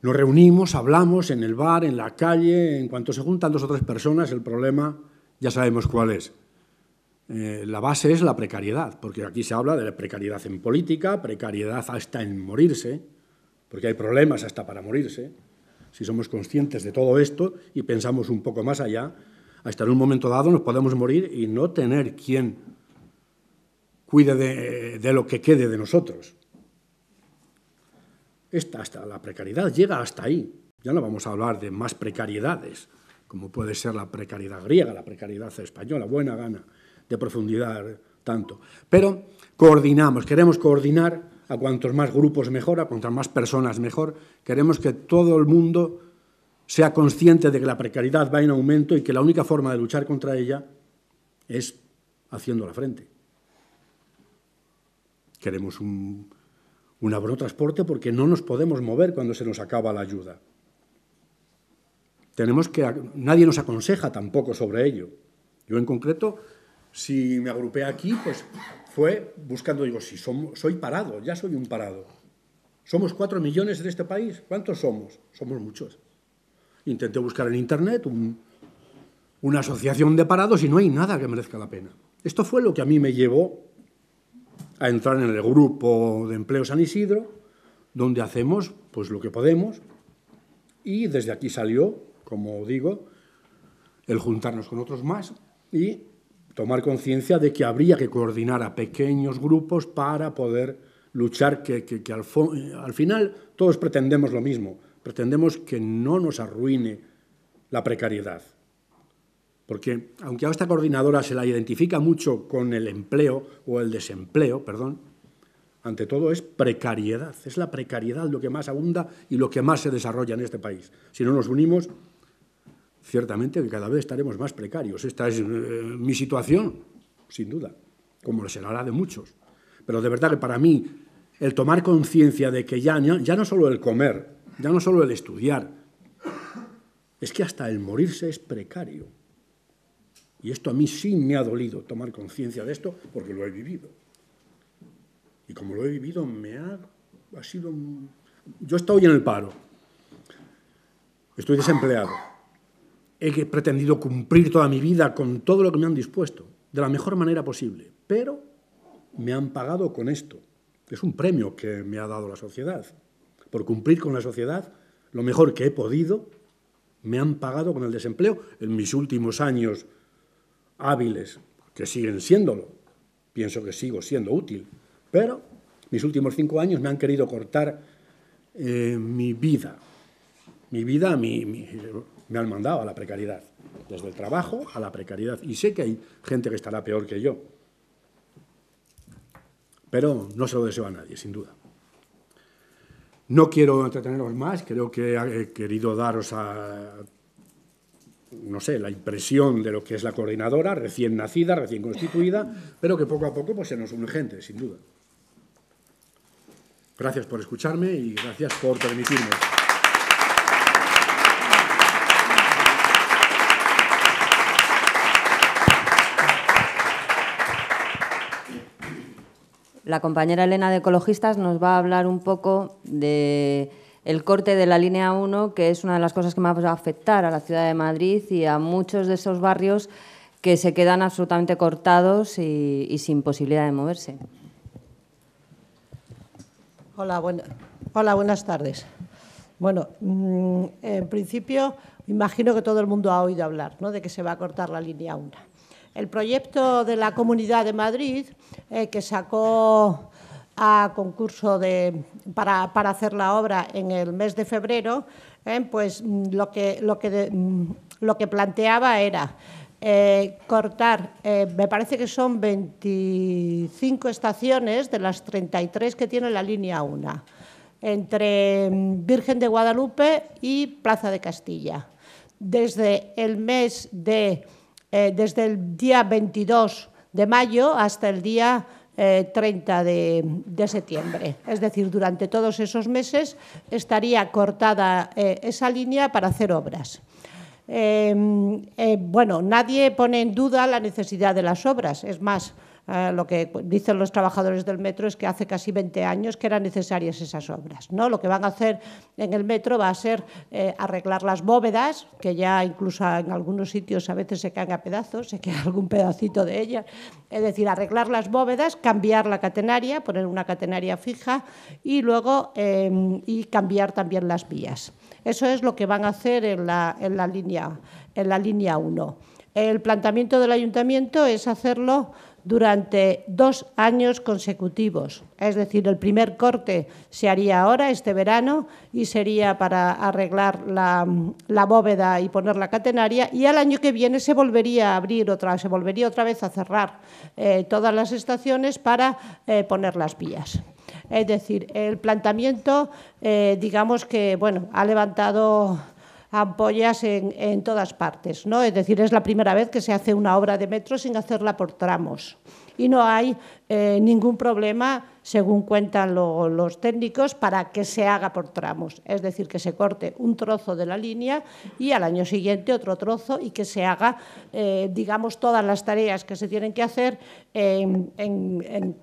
Nos reunimos, hablamos en el bar, en la calle, en cuanto se juntan dos o tres personas, el problema ya sabemos cuál es. Eh, la base es la precariedad, porque aquí se habla de la precariedad en política, precariedad hasta en morirse, porque hay problemas hasta para morirse. Si somos conscientes de todo esto y pensamos un poco más allá, hasta en un momento dado nos podemos morir y no tener quien cuide de, lo que quede de nosotros. Esta, hasta la precariedad llega hasta ahí. Ya no vamos a hablar de más precariedades, como puede ser la precariedad griega, la precariedad española, buena gana de profundidad tanto. Pero coordinamos, queremos coordinar a cuantos más grupos mejor, a cuantas más personas mejor. Queremos que todo el mundo sea consciente de que la precariedad va en aumento y que la única forma de luchar contra ella es haciéndola frente. Queremos un, abono transporte porque no nos podemos mover cuando se nos acaba la ayuda. Tenemos que, nadie nos aconseja tampoco sobre ello. Yo en concreto, si me agrupé aquí, pues fue buscando, digo, si soy parado, ya soy un parado. Somos cuatro millones en este país, ¿cuántos somos? Somos muchos. Intenté buscar en Internet una asociación de parados y no hay nada que merezca la pena. Esto fue lo que a mí me llevó a entrar en el grupo de empleo San Isidro, donde hacemos pues lo que podemos y desde aquí salió, como digo, el juntarnos con otros más y tomar conciencia de que habría que coordinar a pequeños grupos para poder luchar, que, al final todos pretendemos lo mismo, pretendemos que no nos arruine la precariedad, porque aunque a esta coordinadora se la identifica mucho con el empleo o el desempleo, perdón, ante todo es precariedad, es la precariedad lo que más abunda y lo que más se desarrolla en este país. Si no nos unimos, ciertamente que cada vez estaremos más precarios. Esta es eh, mi situación, sin duda, como será la de muchos. Pero de verdad que para mí el tomar conciencia de que ya no solo el comer, ya no solo el estudiar, es que hasta el morirse es precario. Y esto a mí sí me ha dolido tomar conciencia de esto porque lo he vivido. Y como lo he vivido, me ha, ha sido... Yo estoy en el paro. Estoy desempleado. He pretendido cumplir toda mi vida con todo lo que me han dispuesto, de la mejor manera posible. Pero me han pagado con esto. Es un premio que me ha dado la sociedad. Por cumplir con la sociedad, lo mejor que he podido, me han pagado con el desempleo. En mis últimos años hábiles, que siguen siéndolo, pienso que sigo siendo útil, pero mis últimos cinco años me han querido cortar eh, mi vida. Mi vida me han mandado a la precariedad, desde el trabajo a la precariedad. Y sé que hay gente que estará peor que yo, pero no se lo deseo a nadie, sin duda. No quiero entreteneros más, creo que eh, he querido daros a no sé, la impresión de lo que es la coordinadora, recién nacida, recién constituida, pero que poco a poco pues, se nos une gente, sin duda. Gracias por escucharme y gracias por permitirme. La compañera Elena de Ecologistas nos va a hablar un poco de el corte de la línea 1, que es una de las cosas que más va a afectar a la ciudad de Madrid y a muchos de esos barrios que se quedan absolutamente cortados y, sin posibilidad de moverse. Hola, buenas tardes. Bueno, mm, en principio, imagino que todo el mundo ha oído hablar de que se va a cortar la línea 1. El proyecto de la Comunidad de Madrid, eh, que sacó a concurso de, para, hacer la obra en el mes de febrero, eh, pues mm, lo que, lo, que mm, lo que planteaba era eh, cortar, eh, me parece que son 25 estaciones de las 33 que tiene la línea 1, entre mm, Virgen de Guadalupe y Plaza de Castilla. Desde el mes de, desde el día 22 de mayo hasta el día 30 eh, de, septiembre. Es decir, durante todos esos meses estaría cortada eh, esa línea para hacer obras. Eh, bueno, nadie pone en duda la necesidad de las obras. Es más, Ah, lo que dicen los trabajadores del metro es que hace casi 20 años que eran necesarias esas obras. ¿no? Lo que van a hacer en el metro va a ser eh, arreglar las bóvedas, que ya incluso en algunos sitios a veces se caen a pedazos, se queda algún pedacito de ellas. Es decir, arreglar las bóvedas, cambiar la catenaria, poner una catenaria fija y luego em, y cambiar también las vías. Eso es lo que van a hacer en la, línea en la línea 1. El planteamiento del ayuntamiento es hacerlo durante dos años consecutivos. Es decir, el primer corte se haría ahora, este verano, y sería para arreglar la, bóveda y poner la catenaria, y al año que viene se volvería a abrir otra, se volvería otra vez a cerrar eh, todas las estaciones para eh, poner las vías. Es decir, el planteamiento, eh, digamos que, bueno, ha levantado ampollas en, todas partes. ¿no? Es decir, es la primera vez que se hace una obra de metro sin hacerla por tramos. Y no hay eh, ningún problema, según cuentan los técnicos, para que se haga por tramos. Es decir, que se corte un trozo de la línea y al año siguiente otro trozo y que se haga, eh, digamos, todas las tareas que se tienen que hacer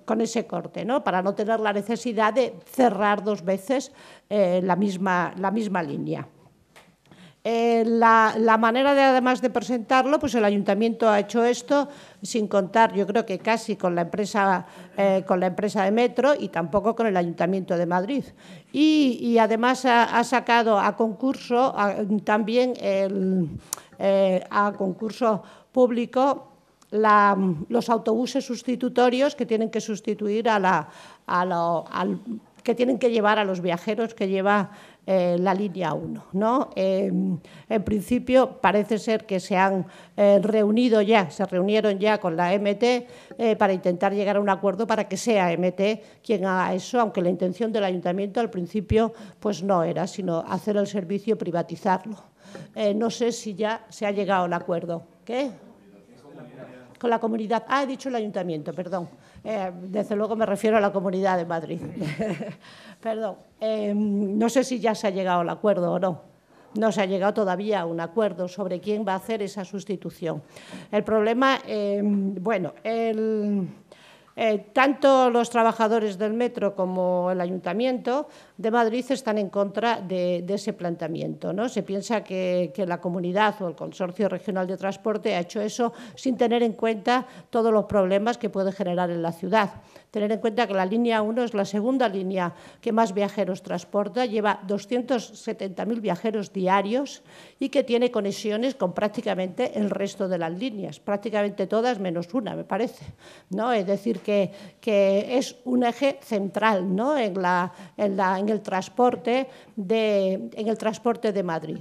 con ese corte, para no tener la necesidad de cerrar dos veces eh, la, misma, la misma línea. Eh, la, manera de, además de presentarlo, pues el ayuntamiento ha hecho esto sin contar, yo creo que casi con la empresa, eh, con la empresa de metro y tampoco con el ayuntamiento de Madrid. Y, además ha, sacado a concurso también eh, a concurso público los autobuses sustitutorios que tienen que sustituir a la, que tienen que llevar a los viajeros que lleva eh, la línea 1. ¿no? Em, en principio parece ser que se han eh, reunido ya, se reunieron ya con la MT eh, para intentar llegar a un acuerdo para que sea MT quien haga eso, aunque la intención del ayuntamiento al principio pues no era, sino hacer el servicio privatizarlo. no sé si ya se ha llegado al acuerdo. ¿Qué? Con la comunidad. Ah, he dicho el ayuntamiento, perdón. Eh, desde luego me refiero a la Comunidad de Madrid. Perdón. Em, no sé si ya se ha llegado al acuerdo o no. No se ha llegado todavía a un acuerdo sobre quién va a hacer esa sustitución. El problema, em, bueno, eh, tanto los trabajadores del metro como el ayuntamiento de Madrid están en contra de, ese planteamiento. ¿no? Se piensa que, la comunidad o el Consorcio Regional de Transporte ha hecho eso sin tener en cuenta todos los problemas que puede generar en la ciudad. Tener en cuenta que la línea 1 es la segunda línea que más viajeros transporta, lleva 270.000 viajeros diarios y que tiene conexiones con prácticamente el resto de las líneas, prácticamente todas menos una, me parece. ¿no? Es decir, que, que es un eje central ¿no? en, la, en, la, el transporte de, en el transporte de Madrid.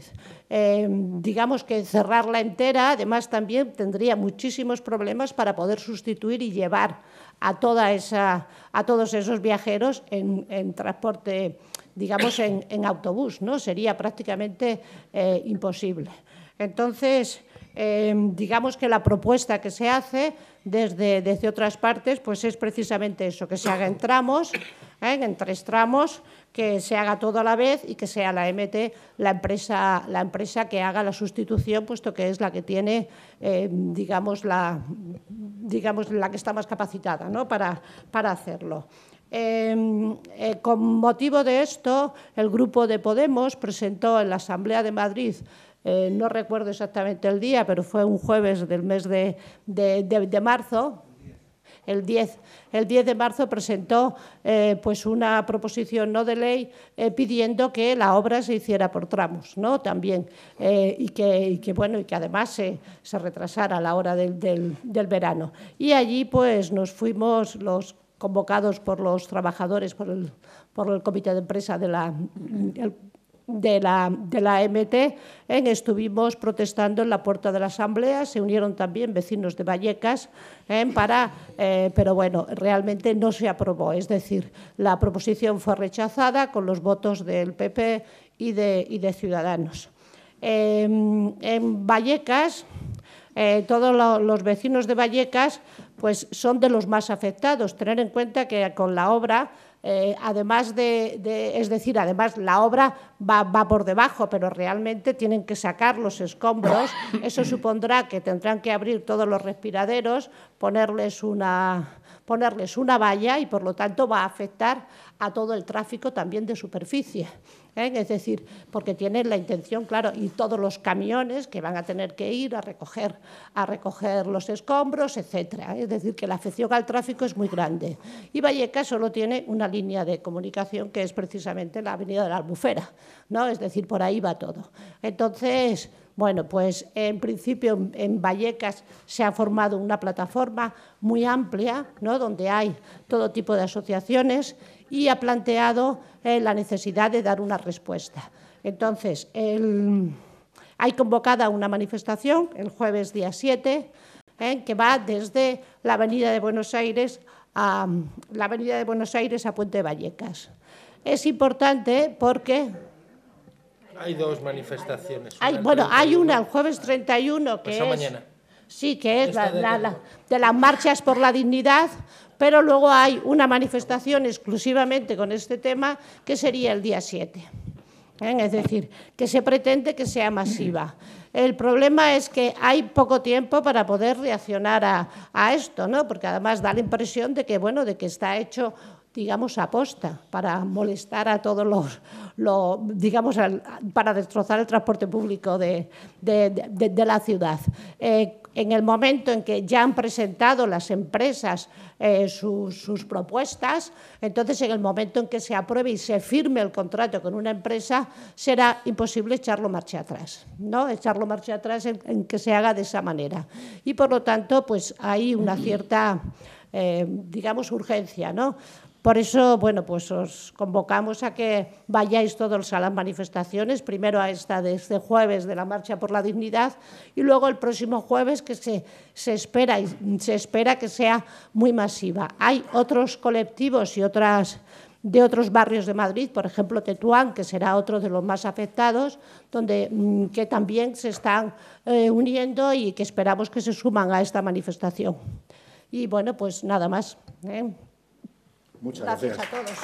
Eh, digamos que cerrarla entera, además, también tendría muchísimos problemas para poder sustituir y llevar a, toda esa, a todos esos viajeros en, transporte, digamos, en, autobús, ¿no? Sería prácticamente eh, imposible. Entonces, eh, digamos que la propuesta que se hace desde, desde, otras partes pues es precisamente eso, que se haga en tramos, en tres tramos, que se haga todo a la vez y que sea la MT la empresa, la empresa que haga la sustitución, puesto que es la que tiene, eh, digamos, la, digamos, la que está más capacitada para, para hacerlo. Em, eh, con motivo de esto, el grupo de Podemos presentó en la Asamblea de Madrid eh, no recuerdo exactamente el día, pero fue un jueves del mes de, de marzo, el 10, el 10 de marzo presentó eh, pues una proposición no de ley eh, pidiendo que la obra se hiciera por tramos, ¿no? También, eh, y, que, bueno, y que además se, retrasara a la hora del, verano. Y allí pues nos fuimos los convocados por los trabajadores, por el, por el comité de empresa de la, de la, de la MT, ¿eh? estuvimos protestando en la puerta de la Asamblea, se unieron también vecinos de Vallecas, ¿eh? para, eh, pero bueno, realmente no se aprobó, es decir, la proposición fue rechazada con los votos del PP y de, y de Ciudadanos. Em, en Vallecas, todos los vecinos de Vallecas pues, son de los más afectados, tener en cuenta que con la obra eh, además de, es decir, además la obra va, va, por debajo, pero realmente tienen que sacar los escombros. Eso supondrá que tendrán que abrir todos los respiraderos, ponerles una, ponerles una valla y por lo tanto va a afectar a todo el tráfico también de superficie. ¿eh? es decir, porque tienen la intención, claro, y todos los camiones que van a tener que ir a recoger, a recoger los escombros, etcétera. ¿eh? Es decir, que la afección al tráfico es muy grande. Y Vallecas solo tiene una línea de comunicación que es precisamente la avenida de la Albufera, ¿no? Es decir, por ahí va todo. Entonces, bueno, pues en principio en Vallecas se ha formado una plataforma muy amplia, donde hay todo tipo de asociaciones y ha planteado eh, la necesidad de dar una respuesta. Entonces, hay convocada una manifestación el jueves día 7, eh, que va desde la Avenida de Buenos Aires a la Avenida de Buenos Aires a Puente Vallecas. Es importante porque hay dos manifestaciones. Hay, bueno, hay una el jueves 31 que es Sí, que es de, de las marchas por la dignidad, pero luego hay una manifestación exclusivamente con este tema que sería el día 7. ¿Eh? Es decir, que se pretende que sea masiva. El problema es que hay poco tiempo para poder reaccionar a, esto, ¿no? porque además da la impresión de que, bueno, de que está hecho digamos, aposta para molestar a todos los, digamos, para destrozar el transporte público de, la ciudad. Eh, en el momento en que ya han presentado las empresas eh, sus, propuestas, entonces en el momento en que se apruebe y se firme el contrato con una empresa, será imposible echarlo marcha atrás, ¿no? Echarlo marcha atrás en, que se haga de esa manera. Y por lo tanto, pues hay una cierta... Eh, digamos, urgencia. ¿no? Por eso, bueno, pues os convocamos a que vayáis todos a las manifestaciones, primero a esta de este jueves de la Marcha por la Dignidad y luego el próximo jueves que se, se, espera, se espera que sea muy masiva. Hay otros colectivos y otras de otros barrios de Madrid, por ejemplo Tetuán, que será otro de los más afectados, donde, mm, que también se están eh, uniendo y que esperamos que se suman a esta manifestación. Y bueno, pues nada más. ¿eh? Muchas gracias. a todos.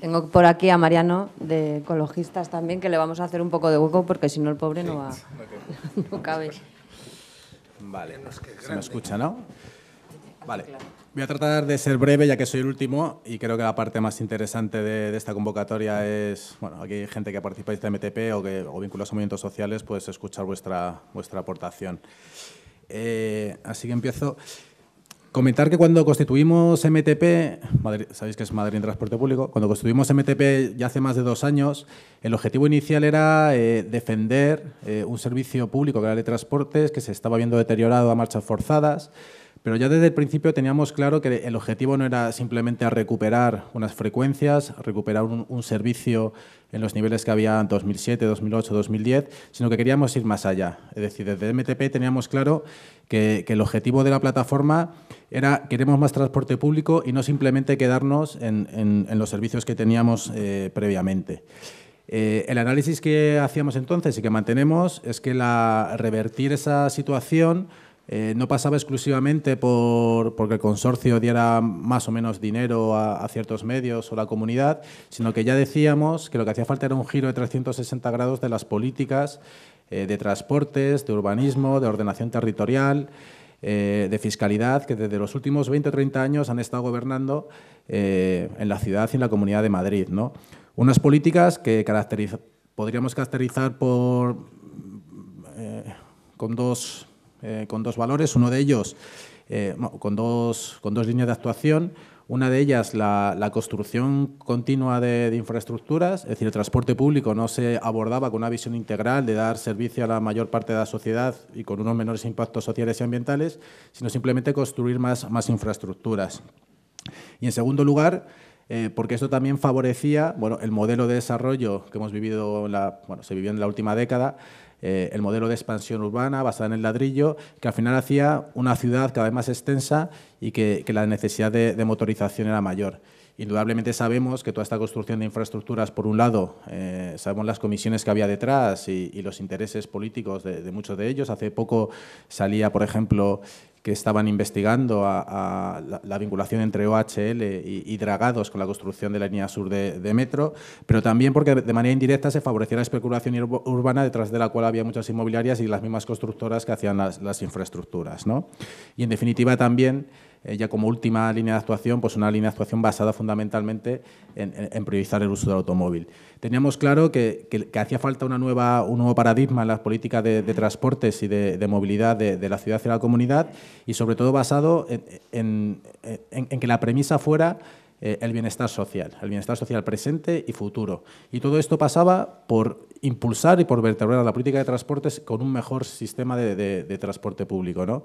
Tengo por aquí a Mariano de Ecologistas también, que le vamos a hacer un poco de hueco porque si no el pobre no va. no cabe. Vale, se me escucha, ¿no? Vale. Voy a tratar de ser breve, ya que soy el último, y creo que la parte más interesante de, esta convocatoria es, bueno, aquí hay gente que participa de MTP o, que, o vinculados a movimientos sociales, pues escuchar vuestra, vuestra aportación. Eh, así que empiezo. Comentar que cuando constituimos MTP, sabéis que es Madrid en Transporte Público, cuando constituimos MTP ya hace más de dos años, el objetivo inicial era eh, defender eh, un servicio público que era de transportes, que se estaba viendo deteriorado a marchas forzadas, pero ya desde el principio teníamos claro que el objetivo no era simplemente recuperar unas frecuencias, recuperar un, servicio en los niveles que había en 2007, 2008, 2010, sino que queríamos ir más allá. Es decir, desde MTP teníamos claro que, el objetivo de la plataforma era queremos más transporte público y no simplemente quedarnos en, los servicios que teníamos eh, previamente. Eh, el análisis que hacíamos entonces y que mantenemos es que la, revertir esa situación eh, no pasaba exclusivamente por porque el consorcio diera más o menos dinero a, ciertos medios o la comunidad, sino que ya decíamos que lo que hacía falta era un giro de 360 grados de las políticas eh, de transportes, de urbanismo, de ordenación territorial, eh, de fiscalidad, que desde los últimos 20 o 30 años han estado gobernando en la ciudad y en la comunidad de Madrid. ¿no? Unas políticas que podríamos caracterizar por, con dos eh, con dos valores, uno de ellos eh, con, dos, líneas de actuación. Una de ellas, la, construcción continua de, infraestructuras, es decir, el transporte público no se abordaba con una visión integral de dar servicio a la mayor parte de la sociedad y con unos menores impactos sociales y ambientales, sino simplemente construir más, infraestructuras. Y en segundo lugar, eh, porque esto también favorecía el modelo de desarrollo que hemos vivido, se vivió en la última década, eh, el modelo de expansión urbana basada en el ladrillo, que al final hacía una ciudad cada vez más extensa y que, la necesidad de, motorización era mayor. Indudablemente sabemos que toda esta construcción de infraestructuras, por un lado, eh, sabemos las comisiones que había detrás y, los intereses políticos de, muchos de ellos. Hace poco salía, por ejemplo, que estaban investigando la, vinculación entre OHL y, dragados con la construcción de la línea sur de, metro, pero también porque de manera indirecta se favorecía la especulación urbana detrás de la cual había muchas inmobiliarias y las mismas constructoras que hacían las, las infraestructuras. ¿no? Y en definitiva también... Eh, ya como última línea de actuación, pues una línea de actuación basada fundamentalmente en, priorizar el uso del automóvil. Teníamos claro que, hacía falta un nuevo paradigma en las políticas de, transportes y de, movilidad de, la ciudad y la comunidad y sobre todo basado en, que la premisa fuera eh, el bienestar social, el bienestar social presente y futuro. Y todo esto pasaba por impulsar y por vertebrar la política de transportes con un mejor sistema de, transporte público. ¿no?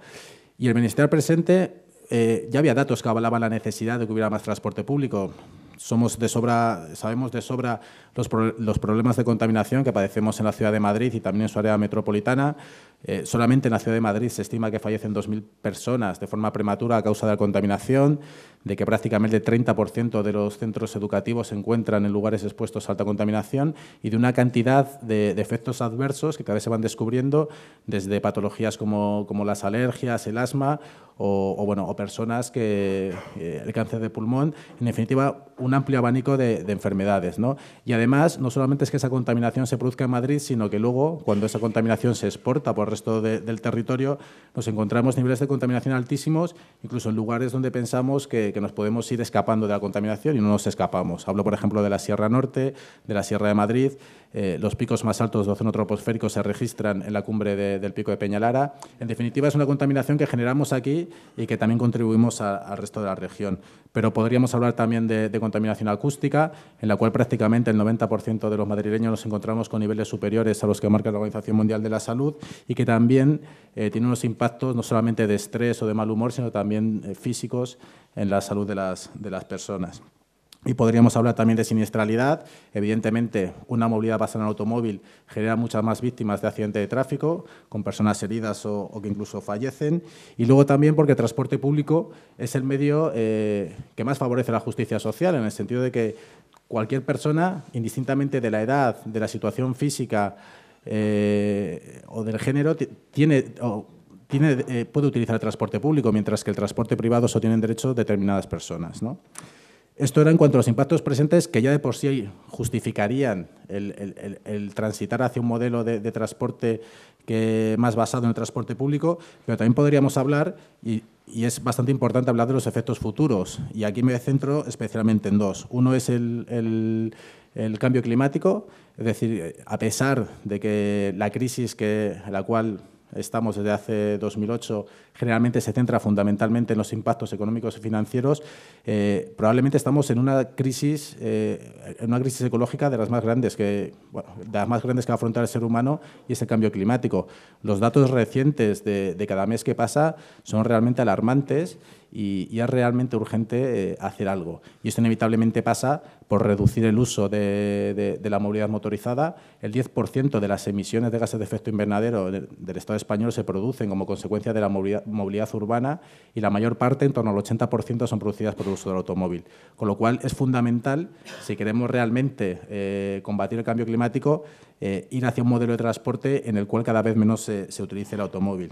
Y el bienestar presente eh, ya había datos que avalaban la necesidad de que hubiera más transporte público. Somos de sobra, sabemos de sobra los, problemas de contaminación que padecemos en la ciudad de Madrid y también en su área metropolitana. Eh, solamente en la ciudad de Madrid se estima que fallecen 2.000 personas de forma prematura a causa de la contaminación de que prácticamente el 30% de los centros educativos se encuentran en lugares expuestos a alta contaminación y de una cantidad de, efectos adversos que cada vez se van descubriendo desde patologías como, como las alergias, el asma o, bueno, o personas que eh, el cáncer de pulmón, en definitiva, un amplio abanico de, enfermedades. ¿no? Y además, no solamente es que esa contaminación se produzca en Madrid, sino que luego, cuando esa contaminación se exporta por el resto del territorio, nos encontramos niveles de contaminación altísimos, incluso en lugares donde pensamos que que, nos podemos ir escapando de la contaminación y no nos escapamos. Hablo, por ejemplo, de la Sierra Norte, de la Sierra de Madrid. Eh, los picos más altos de ozono troposférico se registran en la cumbre del pico de Peñalara. En definitiva, es una contaminación que generamos aquí y que también contribuimos al resto de la región. Pero podríamos hablar también de, contaminación acústica, en la cual prácticamente el 90% de los madrileños nos encontramos con niveles superiores a los que marca la Organización Mundial de la Salud y que también eh, tiene unos impactos no solamente de estrés o de mal humor, sino también eh, físicos en la la salud de las, de las personas. Y podríamos hablar también de siniestralidad. Evidentemente, una movilidad basada en el automóvil genera muchas más víctimas de accidente de tráfico, con personas heridas o, que incluso fallecen. Y luego también porque el transporte público es el medio eh, que más favorece la justicia social, en el sentido de que cualquier persona, indistintamente de la edad, de la situación física eh, o del género, tiene... Eh, puede utilizar el transporte público, mientras que el transporte privado solo tienen derecho determinadas personas. Esto era en cuanto a los impactos presentes que ya de por sí justificarían el, transitar hacia un modelo de, transporte que más basado en el transporte público, pero también podríamos hablar, y, es bastante importante hablar de los efectos futuros, y aquí me centro especialmente en dos. Uno es el, el cambio climático, es decir, a pesar de que la crisis que, la cual estamos desde hace 2008, generalmente se centra fundamentalmente en los impactos económicos y financieros, eh, probablemente estamos en una crisis, eh, en una crisis ecológica de las más grandes que, bueno, de las más grandes que va a afrontar el ser humano y es el cambio climático. Los datos recientes de cada mes que pasa son realmente alarmantes y, es realmente urgente eh, hacer algo. Y esto inevitablemente pasa por reducir el uso de, la movilidad motorizada. El 10% de las emisiones de gases de efecto invernadero del, Estado español se producen como consecuencia de la movilidad, urbana y la mayor parte, en torno al 80%, son producidas por el uso del automóvil. Con lo cual es fundamental, si queremos realmente eh, combatir el cambio climático, eh, ir hacia un modelo de transporte en el cual cada vez menos se utilice el automóvil.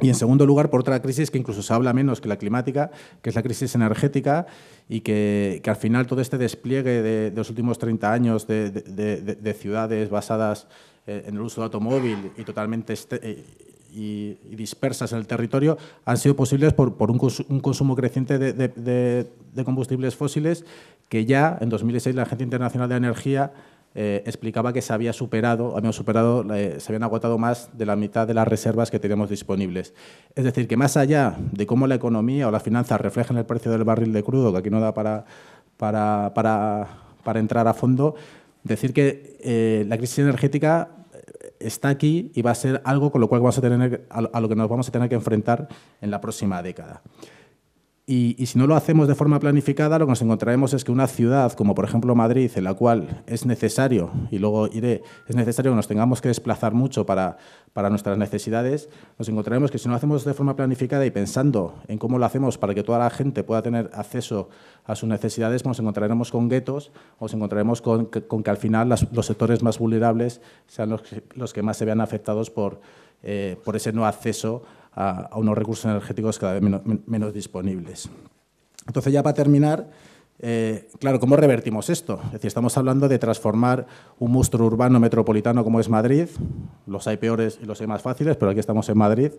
Y en segundo lugar, por otra crisis que incluso se habla menos que la climática, que es la crisis energética, y que, al final todo este despliegue de, los últimos 30 años de, ciudades basadas eh, en el uso de automóvil y totalmente este, eh, y, dispersas en el territorio, han sido posibles por, un, un, consumo creciente de combustibles fósiles que ya en 2006 la Agencia Internacional de Energía eh, explicaba que se había superado, superado, eh, se habían agotado más de la mitad de las reservas que teníamos disponibles. Es decir, que más allá de cómo la economía o las finanzas reflejan el precio del barril de crudo, que aquí no da para, entrar a fondo, decir que eh, la crisis energética está aquí y va a ser algo con lo cual vamos a, tener, a lo que nos vamos a tener que enfrentar en la próxima década. Y, si no lo hacemos de forma planificada, lo que nos encontraremos es que una ciudad, como por ejemplo Madrid, en la cual es necesario, y luego iré, es necesario que nos tengamos que desplazar mucho para, nuestras necesidades, nos encontraremos que si no lo hacemos de forma planificada y pensando en cómo lo hacemos para que toda la gente pueda tener acceso a sus necesidades, pues nos encontraremos con guetos, nos encontraremos con, que al final los sectores más vulnerables sean los, que más se vean afectados por, eh, por ese no acceso a, unos recursos energéticos cada vez menos, disponibles. Entonces, ya para terminar, eh, claro, ¿cómo revertimos esto? Es decir, estamos hablando de transformar un monstruo urbano metropolitano como es Madrid, los hay peores y los hay más fáciles, pero aquí estamos en Madrid,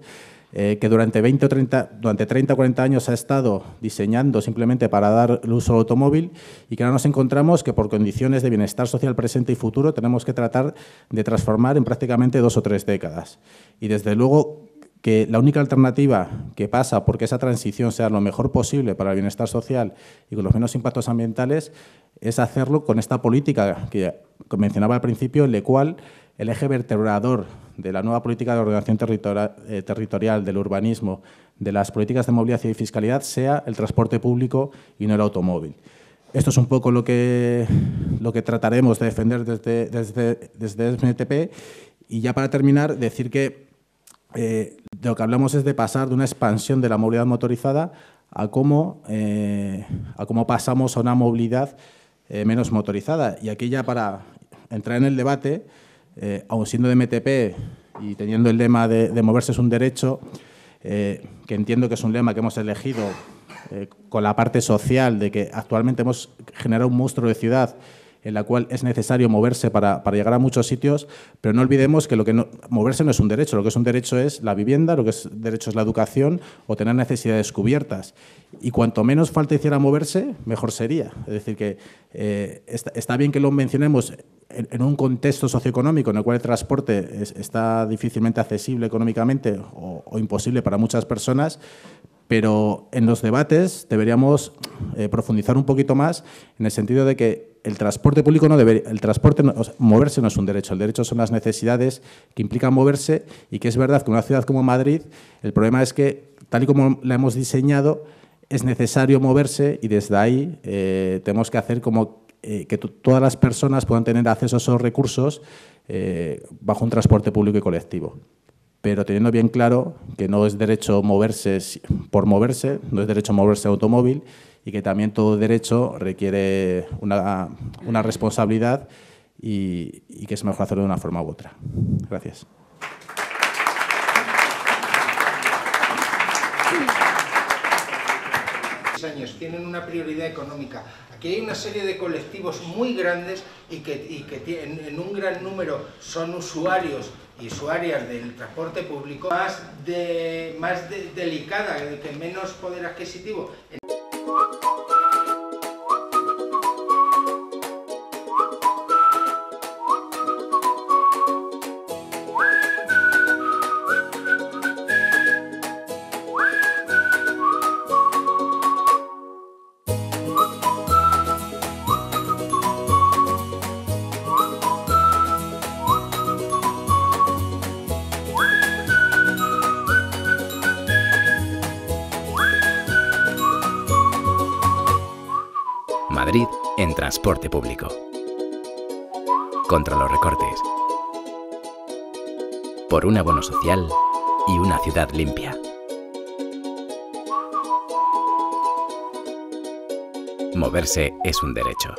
eh, que durante 20 30, durante o 40 años ha estado diseñando simplemente para dar el uso automóvil y que ahora nos encontramos que por condiciones de bienestar social presente y futuro tenemos que tratar de transformar en prácticamente dos o tres décadas. Y desde luego, que la única alternativa que pasa porque esa transición sea lo mejor posible para el bienestar social y con los menos impactos ambientales es hacerlo con esta política que mencionaba al principio, en la cual el eje vertebrador de la nueva política de ordenación eh, territorial, del urbanismo, de las políticas de movilidad y fiscalidad, sea el transporte público y no el automóvil. Esto es un poco lo que, lo que trataremos de defender desde, desde, desde Y ya para terminar, decir que eh, lo que hablamos es de pasar de una expansión de la movilidad motorizada a cómo, eh, pasamos a una movilidad eh, menos motorizada. Y aquí ya para entrar en el debate, aun siendo de MTP y teniendo el lema de moverse es un derecho, que entiendo que es un lema que hemos elegido con la parte social, de que actualmente hemos generado un monstruo de ciudad en la cual es necesario moverse para, llegar a muchos sitios, pero no olvidemos que, lo que no, moverse no es un derecho, lo que es un derecho es la vivienda, lo que es derecho es la educación o tener necesidades cubiertas. Y cuanto menos falta hiciera moverse, mejor sería. Es decir, que eh, está, bien que lo mencionemos en, un contexto socioeconómico en el cual el transporte está difícilmente accesible económicamente o imposible para muchas personas, pero en los debates deberíamos eh, profundizar un poquito más en el sentido de que el transporte público no debe, el transporte, moverse no es un derecho, el derecho son las necesidades que implican moverse y que es verdad que una ciudad como Madrid, el problema es que tal y como la hemos diseñado, es necesario moverse y desde ahí eh, tenemos que hacer como eh, que todas las personas puedan tener acceso a esos recursos bajo un transporte público y colectivo pero teniendo bien claro que no es derecho moverse por moverse, no es derecho moverse automóvil y que también todo derecho requiere una, una responsabilidad y, y que es mejor hacerlo de una forma u otra. Gracias. años, tienen una prioridad económica. Aquí hay una serie de colectivos muy grandes y que, y que tienen, en un gran número son usuarios y área del transporte público más, de, más delicada, que menos poder adquisitivo. transporte público. Contra los recortes. Por un abono social y una ciudad limpia. Moverse es un derecho.